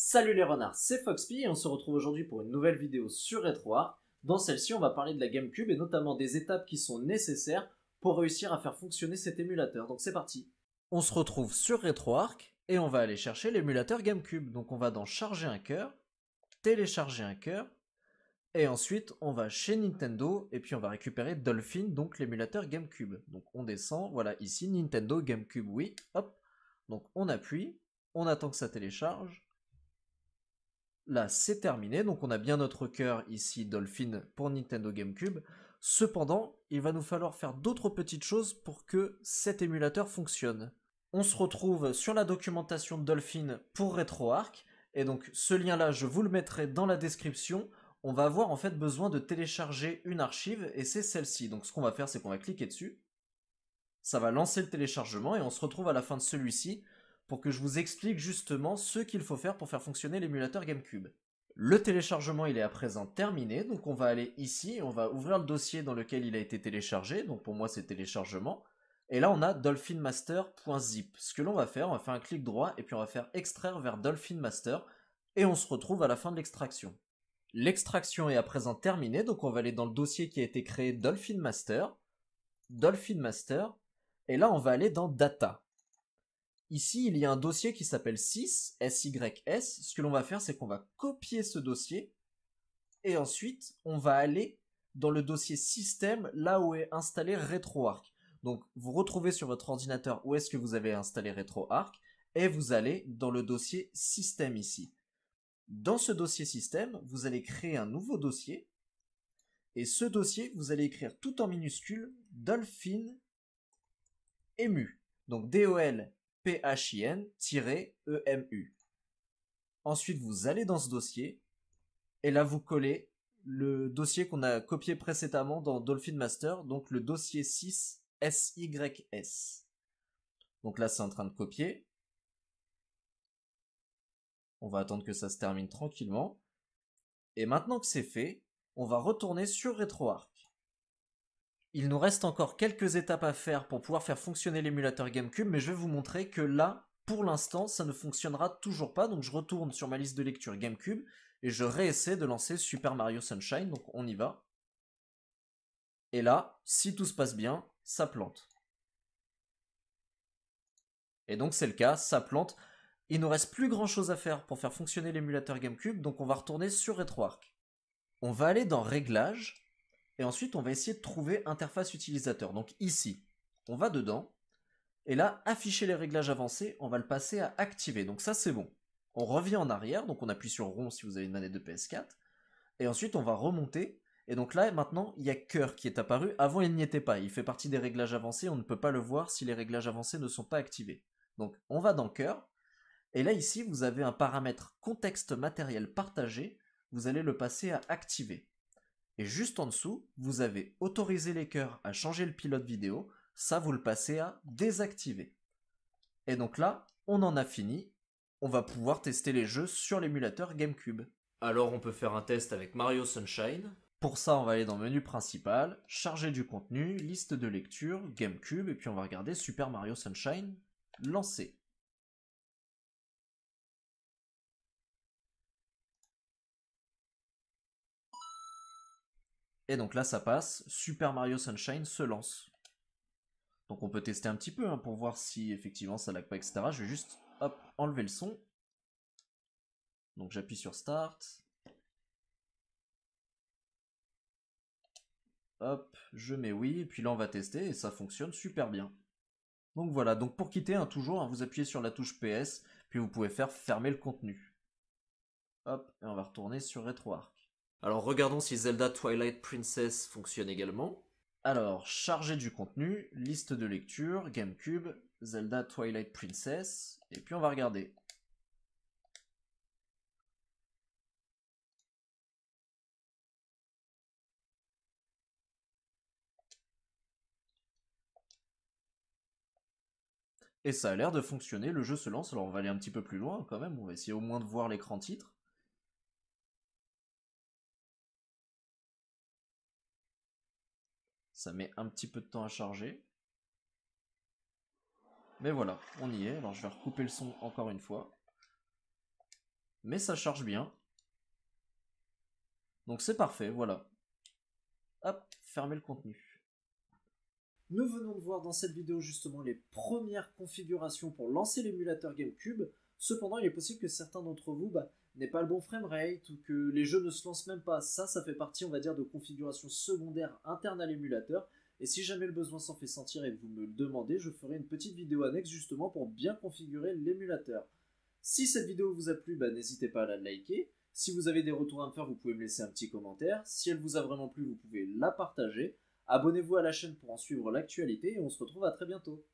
Salut les renards, c'est Foxpy et on se retrouve aujourd'hui pour une nouvelle vidéo sur RetroArch. Dans celle-ci, on va parler de la GameCube et notamment des étapes qui sont nécessaires pour réussir à faire fonctionner cet émulateur. Donc c'est parti. On se retrouve sur RetroArch et on va aller chercher l'émulateur GameCube. Donc on va dans charger un cœur, télécharger un cœur et ensuite on va chez Nintendo et puis on va récupérer Dolphin, donc l'émulateur GameCube. Donc on descend, voilà ici Nintendo GameCube, oui, hop. Donc on appuie, on attend que ça télécharge Là, c'est terminé. Donc, on a bien notre cœur ici, Dolphin, pour Nintendo GameCube. Cependant, il va nous falloir faire d'autres petites choses pour que cet émulateur fonctionne. On se retrouve sur la documentation de Dolphin pour RetroArch. Et donc, ce lien-là, je vous le mettrai dans la description. On va avoir en fait besoin de télécharger une archive et c'est celle-ci. Donc, ce qu'on va faire, c'est qu'on va cliquer dessus. Ça va lancer le téléchargement et on se retrouve à la fin de celui-ci pour que je vous explique justement ce qu'il faut faire pour faire fonctionner l'émulateur GameCube. Le téléchargement il est à présent terminé, donc on va aller ici, on va ouvrir le dossier dans lequel il a été téléchargé, donc pour moi c'est téléchargement, et là on a dolphinmaster.zip. Ce que l'on va faire, on va faire un clic droit et puis on va faire extraire vers dolphinmaster, et on se retrouve à la fin de l'extraction. L'extraction est à présent terminée, donc on va aller dans le dossier qui a été créé DolphinMaster, DolphinMaster, et là on va aller dans Data. Ici, il y a un dossier qui s'appelle 6, SYS. Ce que l'on va faire, c'est qu'on va copier ce dossier. Et ensuite, on va aller dans le dossier système, là où est installé RetroArch. Donc, vous retrouvez sur votre ordinateur où est-ce que vous avez installé RetroArch. Et vous allez dans le dossier système ici. Dans ce dossier système, vous allez créer un nouveau dossier. Et ce dossier, vous allez écrire tout en minuscules Dolphin Emu. Donc DOL PHIN-EMU. E Ensuite, vous allez dans ce dossier, et là, vous collez le dossier qu'on a copié précédemment dans Dolphin Master, donc le dossier 6 SYS. Donc là, c'est en train de copier. On va attendre que ça se termine tranquillement. Et maintenant que c'est fait, on va retourner sur RetroArch. Il nous reste encore quelques étapes à faire pour pouvoir faire fonctionner l'émulateur GameCube, mais je vais vous montrer que là, pour l'instant, ça ne fonctionnera toujours pas, donc je retourne sur ma liste de lecture GameCube, et je réessaie de lancer Super Mario Sunshine, donc on y va. Et là, si tout se passe bien, ça plante. Et donc c'est le cas, ça plante. Il nous reste plus grand chose à faire pour faire fonctionner l'émulateur GameCube, donc on va retourner sur RetroArch. On va aller dans Réglages, et ensuite, on va essayer de trouver interface utilisateur. Donc ici, on va dedans. Et là, afficher les réglages avancés, on va le passer à activer. Donc ça, c'est bon. On revient en arrière, donc on appuie sur rond si vous avez une manette de PS4. Et ensuite, on va remonter. Et donc là, maintenant, il y a cœur qui est apparu. Avant, il n'y était pas. Il fait partie des réglages avancés. On ne peut pas le voir si les réglages avancés ne sont pas activés. Donc, on va dans cœur. Et là, ici, vous avez un paramètre contexte matériel partagé. Vous allez le passer à activer. Et juste en dessous, vous avez autorisé les cœurs à changer le pilote vidéo, ça vous le passez à désactiver. Et donc là, on en a fini, on va pouvoir tester les jeux sur l'émulateur GameCube. Alors on peut faire un test avec Mario Sunshine. Pour ça, on va aller dans menu principal, charger du contenu, liste de lecture, GameCube, et puis on va regarder Super Mario Sunshine, lancer. Et donc là, ça passe. Super Mario Sunshine se lance. Donc on peut tester un petit peu hein, pour voir si effectivement ça lag pas, etc. Je vais juste hop, enlever le son. Donc j'appuie sur Start. Hop, je mets oui, et puis là on va tester, et ça fonctionne super bien. Donc voilà, donc pour quitter, hein, toujours, hein, vous appuyez sur la touche PS, puis vous pouvez faire fermer le contenu. Hop, et on va retourner sur RetroArch. Alors regardons si Zelda Twilight Princess fonctionne également. Alors, charger du contenu, liste de lecture, GameCube, Zelda Twilight Princess, et puis on va regarder. Et ça a l'air de fonctionner, le jeu se lance, alors on va aller un petit peu plus loin quand même, on va essayer au moins de voir l'écran titre. Ça met un petit peu de temps à charger. Mais voilà, on y est. Alors je vais recouper le son encore une fois. Mais ça charge bien. Donc c'est parfait, voilà. Hop, fermez le contenu. Nous venons de voir dans cette vidéo justement les premières configurations pour lancer l'émulateur GameCube. Cependant, il est possible que certains d'entre vous bah, n'est pas le bon framerate ou que les jeux ne se lancent même pas. Ça, ça fait partie, on va dire, de configurations secondaires internes à l'émulateur. Et si jamais le besoin s'en fait sentir et que vous me le demandez, je ferai une petite vidéo annexe justement pour bien configurer l'émulateur. Si cette vidéo vous a plu, bah, n'hésitez pas à la liker. Si vous avez des retours à me faire, vous pouvez me laisser un petit commentaire. Si elle vous a vraiment plu, vous pouvez la partager. Abonnez-vous à la chaîne pour en suivre l'actualité et on se retrouve à très bientôt.